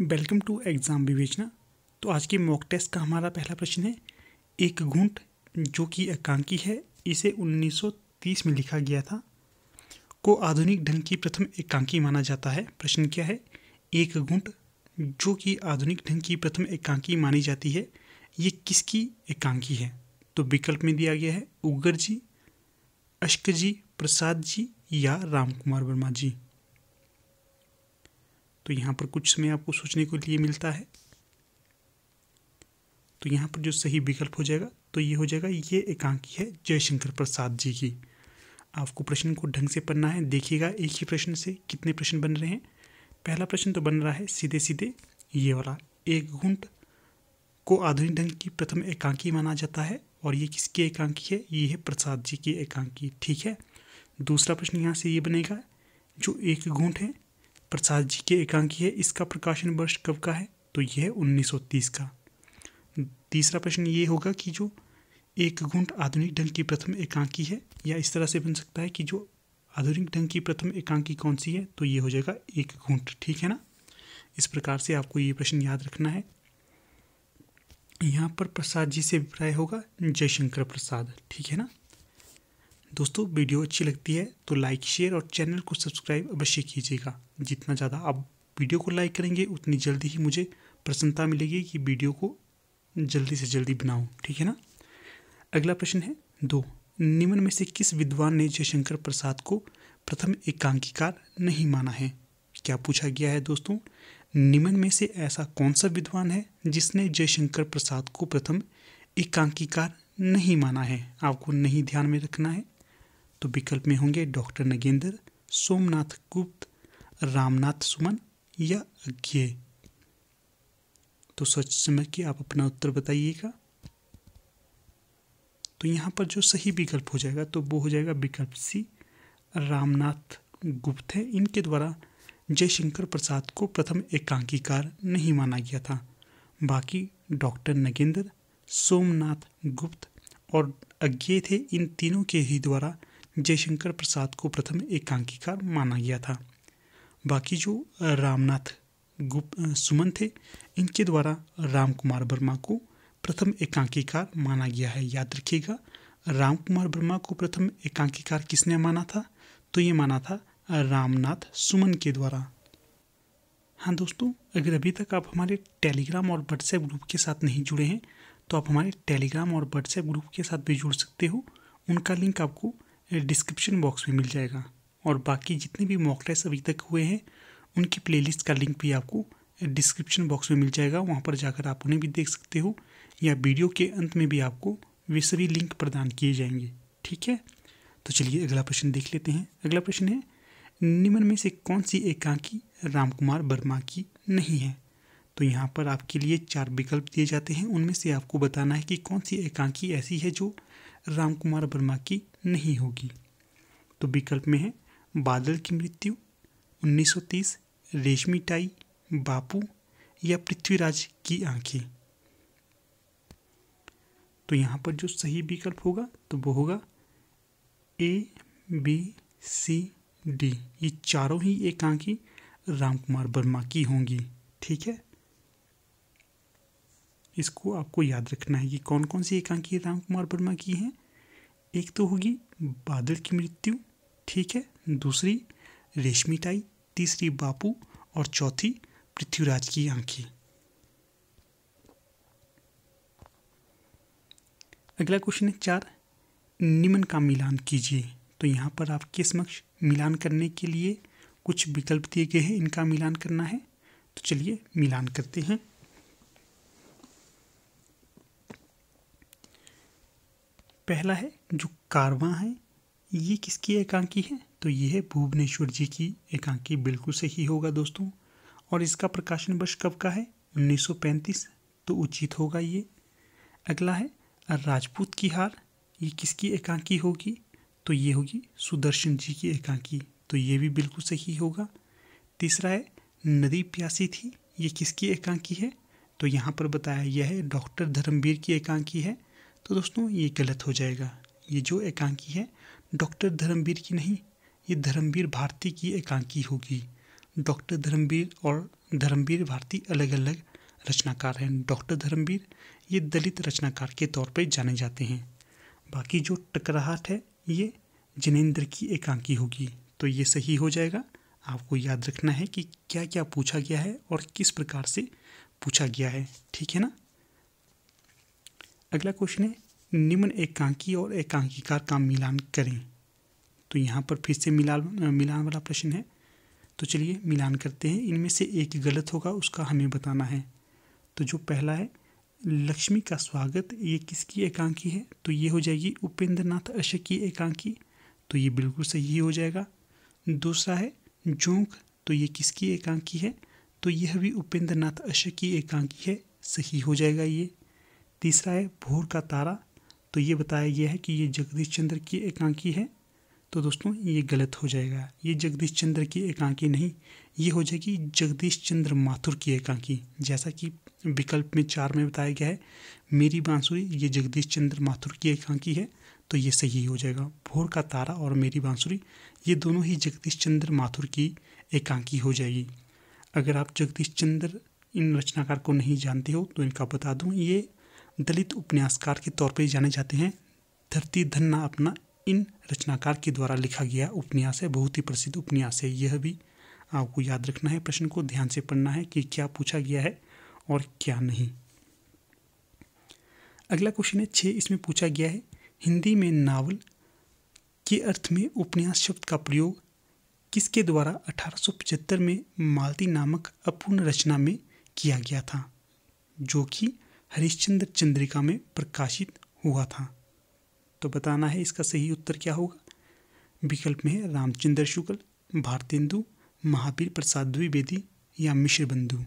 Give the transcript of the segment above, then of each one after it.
welcome to exam विवेचना तो आज की मॉक टेस्ट का हमारा पहला प्रश्न है एक घूंट जो कि एकांकी है इसे 1930 में लिखा गया था को आधुनिक ढंग की प्रथम एकांकी माना जाता है प्रश्न क्या है एक घूंट जो कि आधुनिक ढंग की प्रथम एकांकी मानी जाती है ये किसकी एकांकी है तो विकल्प में दिया गया है उगर जी अश्क जी प्रसाद जी या राम कुमार वर्मा जी तो यहाँ पर कुछ समय आपको सोचने के लिए मिलता है तो यहाँ पर जो सही विकल्प हो जाएगा तो ये हो जाएगा ये एकांकी है जयशंकर प्रसाद जी की आपको प्रश्न को ढंग से पढ़ना है देखिएगा एक ही प्रश्न से कितने प्रश्न बन रहे हैं पहला प्रश्न तो बन रहा है सीधे सीधे ये वाला एक घुंट को आधुनिक ढंग की प्रथम एकांकी माना जाता है और ये किसकी एकांकी है ये है प्रसाद जी की एकांकी ठीक है दूसरा प्रश्न यहाँ से ये बनेगा जो एक घूंट है प्रसाद जी के एकांकी है इसका प्रकाशन वर्ष कब का है तो यह है 1930 का तीसरा प्रश्न ये होगा कि जो एक घुंट आधुनिक ढंग की प्रथम एकांकी है या इस तरह से बन सकता है कि जो आधुनिक ढंग की प्रथम एकांकी कौन सी है तो ये हो जाएगा एक घुंट ठीक है ना इस प्रकार से आपको ये प्रश्न याद रखना है यहाँ पर प्रसाद जी से अभिप्राय होगा जयशंकर प्रसाद ठीक है ना दोस्तों वीडियो अच्छी लगती है तो लाइक शेयर और चैनल को सब्सक्राइब अवश्य कीजिएगा जितना ज़्यादा आप वीडियो को लाइक करेंगे उतनी जल्दी ही मुझे प्रसन्नता मिलेगी कि वीडियो को जल्दी से जल्दी बनाऊँ ठीक है ना अगला प्रश्न है दो निम्न में से किस विद्वान ने जयशंकर प्रसाद को प्रथम एकांकिकार नहीं माना है क्या पूछा गया है दोस्तों निम्न में से ऐसा कौन सा विद्वान है जिसने जयशंकर प्रसाद को प्रथम एकांकिकार नहीं माना है आपको नहीं ध्यान में रखना है तो विकल्प में होंगे डॉक्टर नगेंद्र सोमनाथ गुप्त रामनाथ सुमन या अज्ञे तो सच समझ के आप अपना उत्तर बताइएगा तो यहाँ पर जो सही विकल्प हो जाएगा तो वो हो जाएगा विकल्प सी रामनाथ गुप्त है इनके द्वारा जयशंकर प्रसाद को प्रथम एकांकीकार नहीं माना गया था बाकी डॉक्टर नगेंद्र सोमनाथ गुप्त और अज्ञे थे इन तीनों के ही द्वारा जयशंकर प्रसाद को प्रथम एकांकीकार माना गया था बाकी जो रामनाथ गुप्त सुमन थे इनके द्वारा राम कुमार वर्मा को प्रथम एकांकीकार माना गया है याद रखिएगा राम कुमार वर्मा को प्रथम एकांकीकार किसने माना था तो ये माना था रामनाथ सुमन के द्वारा हाँ दोस्तों अगर अभी तक आप हमारे टेलीग्राम और व्हाट्सएप ग्रुप के साथ नहीं जुड़े हैं तो आप हमारे टेलीग्राम और व्हाट्सएप ग्रुप के साथ भी जुड़ सकते हो उनका लिंक आपको डिस्क्रिप्शन बॉक्स में मिल जाएगा और बाकी जितने भी मॉक टेस्ट अभी तक हुए हैं उनकी प्लेलिस्ट का लिंक भी आपको डिस्क्रिप्शन बॉक्स में मिल जाएगा वहाँ पर जाकर आप उन्हें भी देख सकते हो या वीडियो के अंत में भी आपको वे सभी लिंक प्रदान किए जाएंगे ठीक है तो चलिए अगला प्रश्न देख लेते हैं अगला प्रश्न है निम्न में से कौन सी एकांकी राम कुमार वर्मा की नहीं है तो यहाँ पर आपके लिए चार विकल्प दिए जाते हैं उनमें से आपको बताना है कि कौन सी एकांकी ऐसी है जो राम कुमार वर्मा की नहीं होगी तो विकल्प में है बादल की मृत्यु 1930 रेशमी टाई बापू या पृथ्वीराज की आंखें तो यहाँ पर जो सही विकल्प होगा तो वो होगा ए बी सी डी ये चारों ही एक आंखें राम कुमार वर्मा की होंगी ठीक है इसको आपको याद रखना है कि कौन कौन सी एकांकी राम कुमार वर्मा की हैं एक तो होगी बादल की मृत्यु ठीक है दूसरी रेशमी तीसरी बापू और चौथी पृथ्वीराज की आंखें अगला क्वेश्चन है चार निम्न का मिलान कीजिए तो यहाँ पर आपके समक्ष मिलान करने के लिए कुछ विकल्प दिए गए हैं इनका मिलान करना है तो चलिए मिलान करते हैं पहला है जो कारवा है ये किसकी एकांकी है तो ये है भुवनेश्वर जी की एकांकी बिल्कुल सही होगा दोस्तों और इसका प्रकाशन वर्ष कब का है 1935 तो उचित होगा ये अगला है राजपूत की हार ये किसकी एकांकी होगी तो ये होगी सुदर्शन जी की एकांकी तो ये भी बिल्कुल सही होगा तीसरा है नदी प्यासी थी ये किसकी एकांकी है तो यहाँ पर बताया यह है डॉक्टर धर्मवीर की एकांकी है तो दोस्तों ये गलत हो जाएगा ये जो एकांकी है डॉक्टर धर्मवीर की नहीं ये धर्मवीर भारती की एकांकी होगी डॉक्टर धर्मवीर और धर्मवीर भारती अलग अलग रचनाकार हैं डॉक्टर धर्मवीर ये दलित रचनाकार के तौर पर जाने जाते हैं बाकी जो टकराहट है ये जिनेन्द्र की एकांकी होगी तो ये सही हो जाएगा आपको याद रखना है कि क्या क्या पूछा गया है और किस प्रकार से पूछा गया है ठीक है ना अगला क्वेश्चन है निम्न एकांकी और एकांकीकार का मिलान करें तो यहाँ पर फिर से मिलान मिलान वाला प्रश्न है तो चलिए मिलान करते हैं इनमें से एक गलत होगा उसका हमें बताना है तो जो पहला है लक्ष्मी का स्वागत ये किसकी एकांकी है तो ये हो जाएगी उपेंद्र नाथ अशक की एकांकी तो ये बिल्कुल सही हो जाएगा दूसरा है जोंक तो ये किसकी एकांकी है तो यह भी उपेंद्र नाथ अशक की एकांकी है सही हो जाएगा ये तीसरा है भोर का तारा तो ये बताया गया है कि ये जगदीश चंद्र की एकांकी है तो दोस्तों ये गलत हो जाएगा ये जगदीश चंद्र की एकांकी नहीं ये हो जाएगी जगदीश चंद्र माथुर की एकांकी जैसा कि विकल्प में चार में बताया गया है मेरी बांसुरी ये जगदीश चंद्र माथुर की एकांकी है तो ये सही हो जाएगा भोर का तारा और मेरी बांसुरी ये दोनों ही जगदीश चंद्र माथुर की एकांकी हो जाएगी अगर आप जगदीश चंद्र इन रचनाकार को नहीं जानते हो तो इनका बता दूँ ये दलित उपन्यासकार के तौर पर जाने जाते हैं धरती धन्ना अपना इन रचनाकार के द्वारा लिखा गया उपन्यास है बहुत ही प्रसिद्ध उपन्यास है यह भी आपको याद रखना है प्रश्न को ध्यान से पढ़ना है कि क्या पूछा गया है और क्या नहीं अगला क्वेश्चन है छः इसमें पूछा गया है हिंदी में नावल के अर्थ में उपन्यास शब्द का प्रयोग किसके द्वारा अठारह में मालती नामक अपूर्ण रचना में किया गया था जो कि हरिश्चंद्र चंद्रिका में प्रकाशित हुआ था तो बताना है इसका सही उत्तर क्या होगा विकल्प में है रामचंद्र शुक्ल भारतेंदु महावीर प्रसाद द्विवेदी या मिश्र बंधु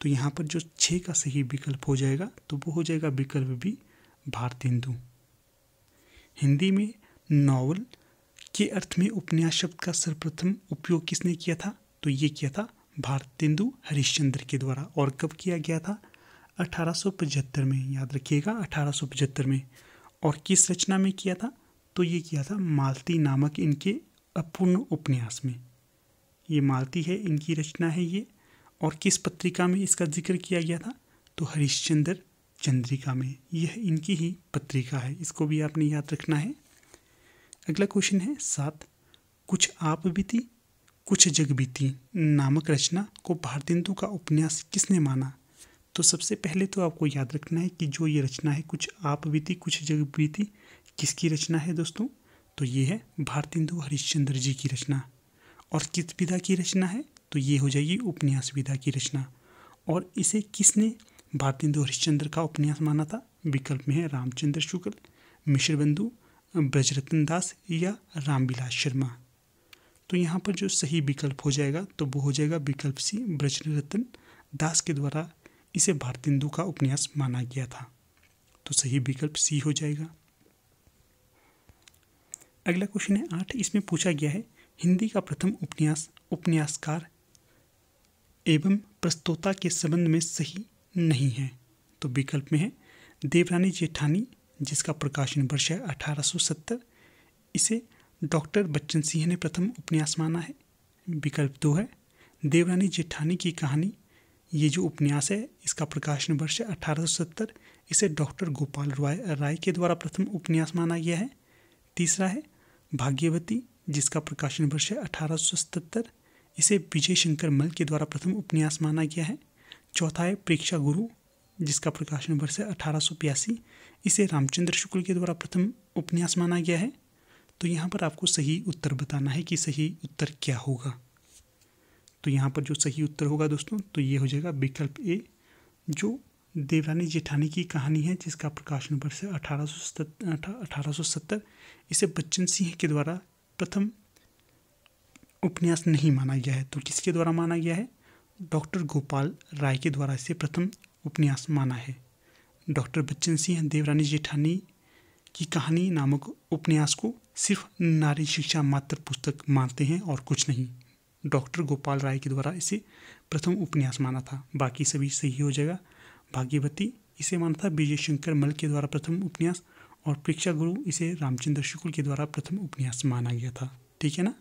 तो यहाँ पर जो छः का सही विकल्प हो जाएगा तो वो हो जाएगा विकल्प भी भारतेंदु हिंदी में नावल के अर्थ में उपन्यास शब्द का सर्वप्रथम उपयोग किसने किया था तो ये किया था भारतेंदु हरिश्चंद्र के द्वारा और कब किया गया था अठारह में याद रखिएगा अठारह में और किस रचना में किया था तो ये किया था मालती नामक इनके अपूर्ण उपन्यास में ये मालती है इनकी रचना है ये और किस पत्रिका में इसका जिक्र किया गया था तो हरिश्चंद्र चंद्रिका में यह इनकी ही पत्रिका है इसको भी आपने याद रखना है अगला क्वेश्चन है सात कुछ आप बीती कुछ जग बीती नामक रचना को भारतेंदु का उपन्यास किसने माना तो सबसे पहले तो आपको याद रखना है कि जो ये रचना है कुछ आप बीती कुछ जग बीती किसकी रचना है दोस्तों तो ये है भारतेंदु हरिश्चंद्र जी की रचना और किस विधा की रचना है तो ये हो जाएगी उपन्यास विधा की रचना और इसे किसने भारतेंदु हरिश्चंद्र का उपन्यास माना था विकल्प में है रामचंद्र शुक्ल मिश्र बंधु ब्रजरतन दास या रामविलास शर्मा तो यहाँ पर जो सही विकल्प हो जाएगा तो वो हो जाएगा विकल्प सी ब्रजरतन दास के द्वारा इसे भारतेंदु का उपन्यास माना गया था तो सही विकल्प सी हो जाएगा अगला क्वेश्चन है आठ इसमें पूछा गया है हिंदी का प्रथम उपन्यास उपन्यासकार एवं प्रस्तोता के संबंध में सही नहीं है तो विकल्प में है देवरानी जेठानी जिसका प्रकाशन वर्ष है अठारह इसे डॉक्टर बच्चन सिंह ने प्रथम उपन्यास माना है विकल्प दो है देवरानी जेठानी की कहानी ये जो उपन्यास है इसका प्रकाशन वर्ष है अठारह इसे डॉक्टर गोपाल राय राय के द्वारा प्रथम उपन्यास माना गया है तीसरा है भाग्यवती जिसका प्रकाशन वर्ष है अठारह इसे विजय शंकर मल के द्वारा प्रथम उपन्यास माना गया है चौथा है प्रेक्षा गुरु जिसका प्रकाशन वर्ष है अठारह इसे रामचंद्र शुक्ल के द्वारा प्रथम उपन्यास माना गया है तो यहाँ पर आपको सही उत्तर बताना है कि सही उत्तर क्या होगा तो यहाँ पर जो सही उत्तर होगा दोस्तों तो ये हो जाएगा विकल्प ए जो देवरानी जेठानी की कहानी है जिसका प्रकाशन वर्ष है अठारह सौ सत्तर इसे बच्चन सिंह के द्वारा प्रथम उपन्यास नहीं माना गया है तो किसके द्वारा माना गया है डॉक्टर गोपाल राय के द्वारा इसे प्रथम उपन्यास माना है डॉक्टर बच्चन सिंह देवरानी जेठानी की कहानी नामक उपन्यास को सिर्फ नारी शिक्षा मात्र पुस्तक मानते हैं और कुछ नहीं डॉक्टर गोपाल राय के द्वारा इसे प्रथम उपन्यास माना था बाकी सभी सही हो जाएगा भाग्यवती इसे माना था विजय शंकर मल के द्वारा प्रथम उपन्यास और परीक्षा गुरु इसे रामचंद्र शुक्ल के द्वारा प्रथम उपन्यास माना गया था ठीक है ना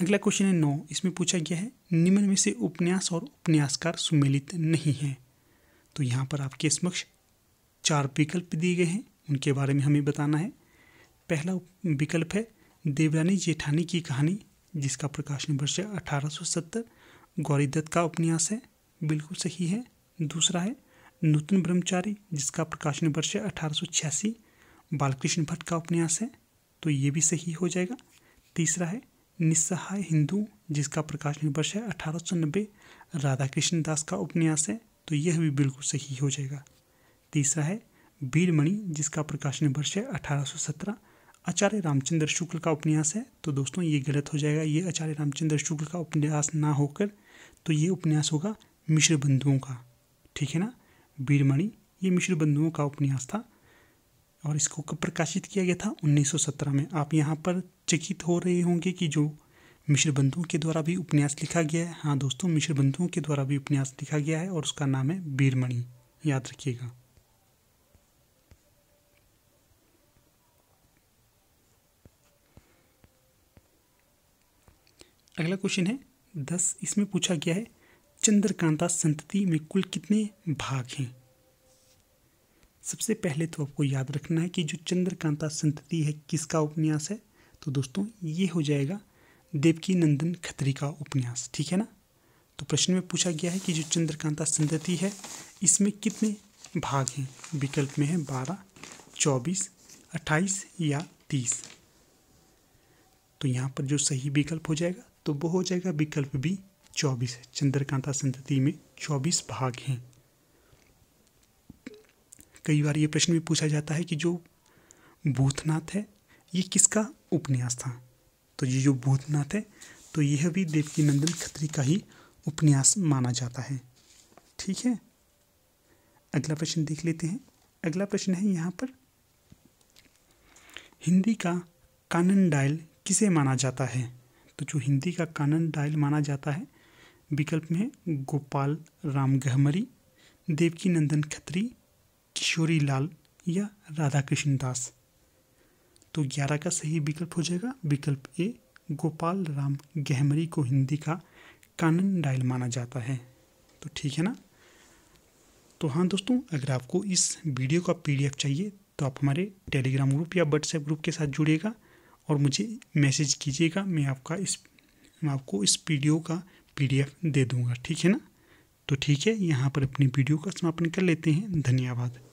अगला क्वेश्चन है नौ इसमें पूछा गया है निम्न में से उपन्यास और उपन्यासकार सुमेलित नहीं है तो यहाँ पर आपके समक्ष चार विकल्प दिए गए हैं उनके बारे में हमें बताना है पहला विकल्प है देवरानी जेठानी की कहानी जिसका प्रकाशन वर्ष है अठारह गौरी दत्त का उपन्यास है बिल्कुल सही है दूसरा है नूतन ब्रह्मचारी जिसका प्रकाशन वर्ष है अठारह बालकृष्ण भट्ट का उपन्यास है तो ये भी सही हो जाएगा तीसरा है निस्सहाय हिंदू जिसका प्रकाशन वर्ष है अठारह राधा कृष्ण दास का उपन्यास है तो यह भी बिल्कुल सही हो जाएगा तीसरा है वीरमणि जिसका प्रकाशन वर्ष है अठारह आचार्य रामचंद्र शुक्ल का उपन्यास है तो दोस्तों ये गलत हो जाएगा ये आचार्य रामचंद्र शुक्ल का उपन्यास ना होकर तो ये उपन्यास होगा मिश्र बंधुओं का ठीक है ना बीरमणि ये मिश्र बंधुओं का उपन्यास था और इसको कब प्रकाशित किया गया था 1917 में आप यहाँ पर चकित हो रहे होंगे कि जो मिश्र बंधुओं के द्वारा भी उपन्यास लिखा गया है हाँ दोस्तों मिश्र बंधुओं के द्वारा भी उपन्यास लिखा गया है और उसका नाम है वीरमणि याद रखिएगा अगला क्वेश्चन है दस इसमें पूछा गया है चंद्रकांता संतति में कुल कितने भाग हैं सबसे पहले तो आपको याद रखना है कि जो चंद्रकांता संतति है किसका उपन्यास है तो दोस्तों ये हो जाएगा देवकी नंदन खत्री का उपन्यास ठीक है ना तो प्रश्न में पूछा गया है कि जो चंद्रकांता संतति है इसमें कितने भाग हैं विकल्प में है बारह चौबीस अट्ठाईस या तीस तो यहाँ पर जो सही विकल्प हो जाएगा तो वो हो जाएगा विकल्प भी चौबीस चंद्रकांता संतति में चौबीस भाग हैं कई बार ये प्रश्न भी पूछा जाता है कि जो भूतनाथ है ये किसका उपन्यास था तो ये जो भूतनाथ है तो यह भी देवकी नंदन खत्री का ही उपन्यास माना जाता है ठीक है अगला प्रश्न देख लेते हैं अगला प्रश्न है यहाँ पर हिंदी का कानन डायल किसे माना जाता है तो जो हिंदी का कानन डायल माना जाता है विकल्प में गोपाल राम गहमरी देवकी नंदन खत्री किशोरी लाल या राधा कृष्ण दास तो ग्यारह का सही विकल्प हो जाएगा विकल्प ए गोपाल राम गहमरी को हिंदी का कानन डायल माना जाता है तो ठीक है ना तो हाँ दोस्तों अगर आपको इस वीडियो का पीडीएफ चाहिए तो आप हमारे टेलीग्राम ग्रुप या व्हाट्सएप ग्रुप के साथ जुड़िएगा और मुझे मैसेज कीजिएगा मैं आपका इस मैं आपको इस वीडियो का पीडीएफ दे दूँगा ठीक है ना तो ठीक है यहाँ पर अपनी वीडियो का समापन कर लेते हैं धन्यवाद